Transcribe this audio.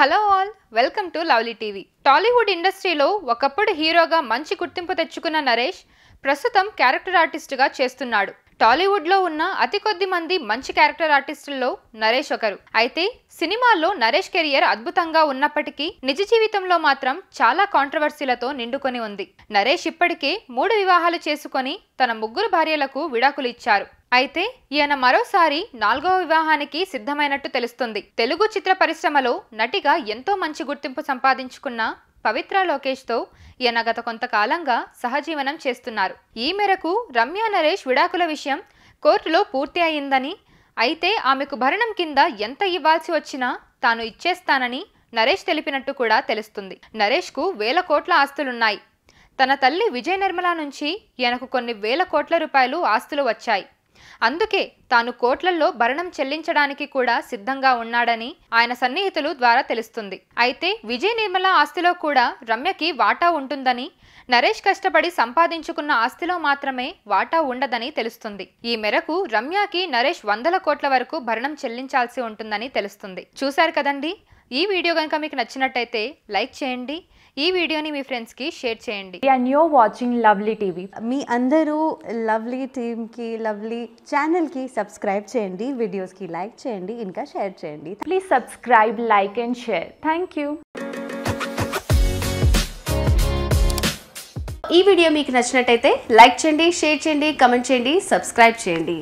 hello all welcome to lovely TV Tollywood ఇండస్ట్రీలో ఒకప్పుడు హీరోగా మంచి గుర్తింపు తెచ్చుకున్న నరేష్ ప్రస్తుతం క్యారెక్టర్ ఆర్టిస్టుగా చేస్తున్నాడు టాలీవుడ్లో ఉన్న అతి కొద్ది మంది మంచి క్యారెక్టర్ ఆర్టిస్టుల్లో నరేష్ ఒకరు అయితే సినిమాల్లో నరేష్ కెరియర్ అద్భుతంగా ఉన్నప్పటికీ నిజ జీవితంలో మాత్రం చాలా కాంట్రవర్సీలతో నిండుకొని ఉంది నరేష్ ఇప్పటికే మూడు వివాహాలు చేసుకొని తన ముగ్గురు భార్యలకు విడాకులు ఇచ్చారు అయితే ఈయన మరోసారి నాలుగవ వివాహానికి సిద్ధమైనట్టు తెలుస్తుంది తెలుగు చిత్ర పరిశ్రమలో నటిగా ఎంతో మంచి గుర్తింపు సంపాదించుకున్న పవిత్ర లోకేష్తో ఈయన గత కొంతకాలంగా సహజీవనం చేస్తున్నారు ఈ మేరకు రమ్య నరేష్ విడాకుల విషయం కోర్టులో పూర్తి అయిందని అయితే ఆమెకు భరణం కింద ఎంత ఇవ్వాల్సి వచ్చినా తాను ఇచ్చేస్తానని నరేష్ తెలిపినట్టు కూడా తెలుస్తుంది నరేష్కు వేల కోట్ల ఆస్తులున్నాయి తన తల్లి విజయ నిర్మల నుంచి ఈయనకు కొన్ని వేల కోట్ల రూపాయలు ఆస్తులు వచ్చాయి అందుకే తాను కోట్లల్లో భరణం చెల్లించడానికి కూడా సిద్ధంగా ఉన్నాడని ఆయన సన్నిహితులు ద్వారా తెలుస్తుంది అయితే విజయ నిర్మల ఆస్తిలో కూడా రమ్యకి వాటా ఉంటుందని నరేష్ కష్టపడి సంపాదించుకున్న ఆస్తిలో మాత్రమే వాటా ఉండదని తెలుస్తుంది ఈ మేరకు రమ్యకి నరేష్ వందల కోట్ల వరకు భరణం చెల్లించాల్సి ఉంటుందని తెలుస్తుంది చూశారు కదండి ఈ వీడియో కనుక మీకు నచ్చినట్టయితే లైక్ చేయండి ఈ వీడియోని మీ ఫ్రెండ్స్కి షేర్ చేయండి and your watching lovely TV మీ అందరూ లవ్లీ టీమ్కి లవ్లీ ఛానల్కి సబ్స్క్రైబ్ చేయండి వీడియోస్కి లైక్ చేయండి ఇంకా షేర్ చేయండి please subscribe like and share thank you ఈ వీడియో మీకు నచ్చినట్టయితే లైక్ చేయండి షేర్ చేయండి కమెంట్ చేయండి సబ్స్క్రైబ్ చేయండి